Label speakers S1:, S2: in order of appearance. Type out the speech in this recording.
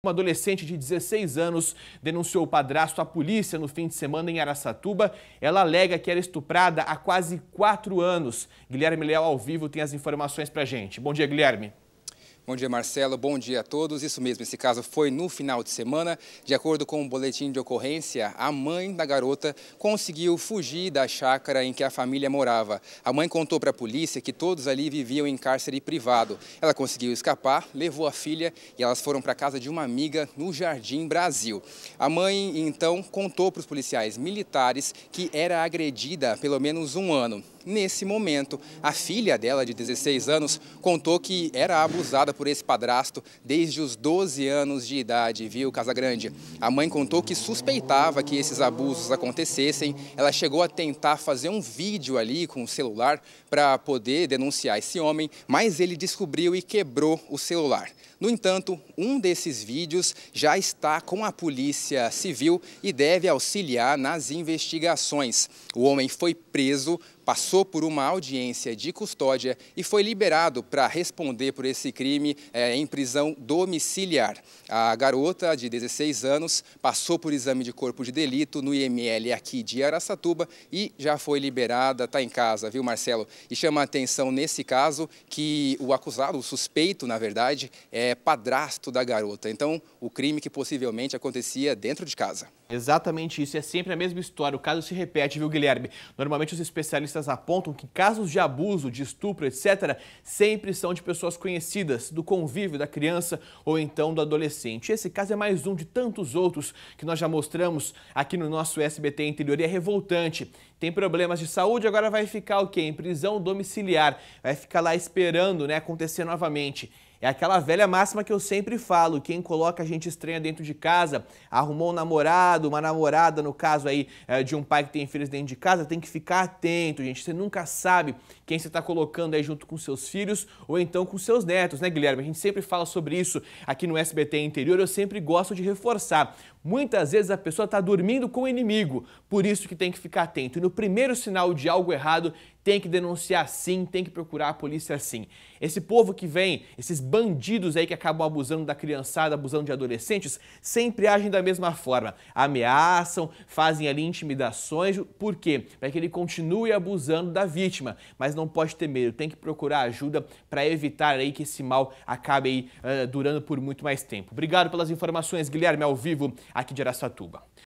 S1: Uma adolescente de 16 anos denunciou o padrasto à polícia no fim de semana em Araçatuba. Ela alega que era estuprada há quase quatro anos. Guilherme Leal, ao vivo, tem as
S2: informações pra gente. Bom dia, Guilherme. Bom dia, Marcelo. Bom dia a todos. Isso mesmo, esse caso foi no final de semana. De acordo com o um boletim de ocorrência, a mãe da garota conseguiu fugir da chácara em que a família morava. A mãe contou para a polícia que todos ali viviam em cárcere privado. Ela conseguiu escapar, levou a filha e elas foram para a casa de uma amiga no Jardim Brasil. A mãe, então, contou para os policiais militares que era agredida há pelo menos um ano nesse momento. A filha dela, de 16 anos, contou que era abusada por esse padrasto desde os 12 anos de idade, viu, Casagrande? A mãe contou que suspeitava que esses abusos acontecessem. Ela chegou a tentar fazer um vídeo ali com o celular para poder denunciar esse homem, mas ele descobriu e quebrou o celular. No entanto, um desses vídeos já está com a Polícia Civil e deve auxiliar nas investigações. O homem foi preso, passou passou por uma audiência de custódia e foi liberado para responder por esse crime é, em prisão domiciliar. A garota, de 16 anos, passou por exame de corpo de delito no IML aqui de Araçatuba e já foi liberada, está em casa, viu, Marcelo? E chama a atenção nesse caso que o acusado, o suspeito, na verdade, é padrasto da garota. Então, o crime que possivelmente acontecia dentro de casa.
S1: Exatamente isso, é sempre a mesma história. O caso se repete, viu, Guilherme? Normalmente os especialistas apontam apontam que casos de abuso, de estupro, etc., sempre são de pessoas conhecidas, do convívio da criança ou então do adolescente. Esse caso é mais um de tantos outros que nós já mostramos aqui no nosso SBT Interior e é revoltante. Tem problemas de saúde, agora vai ficar o quê? Em prisão domiciliar. Vai ficar lá esperando né, acontecer novamente. É aquela velha máxima que eu sempre falo: quem coloca gente estranha dentro de casa, arrumou um namorado, uma namorada, no caso aí é, de um pai que tem filhos dentro de casa, tem que ficar atento, gente. Você nunca sabe quem você está colocando aí junto com seus filhos ou então com seus netos, né, Guilherme? A gente sempre fala sobre isso aqui no SBT Interior, eu sempre gosto de reforçar. Muitas vezes a pessoa está dormindo com o inimigo, por isso que tem que ficar atento. E no primeiro sinal de algo errado, tem que denunciar sim, tem que procurar a polícia sim. Esse povo que vem, esses bandidos aí que acabam abusando da criançada, abusando de adolescentes, sempre agem da mesma forma. Ameaçam, fazem ali intimidações. Por quê? Para que ele continue abusando da vítima. Mas não pode ter medo, tem que procurar ajuda para evitar aí que esse mal acabe aí, uh, durando por muito mais tempo. Obrigado pelas informações, Guilherme, ao vivo aqui de Aracatuba.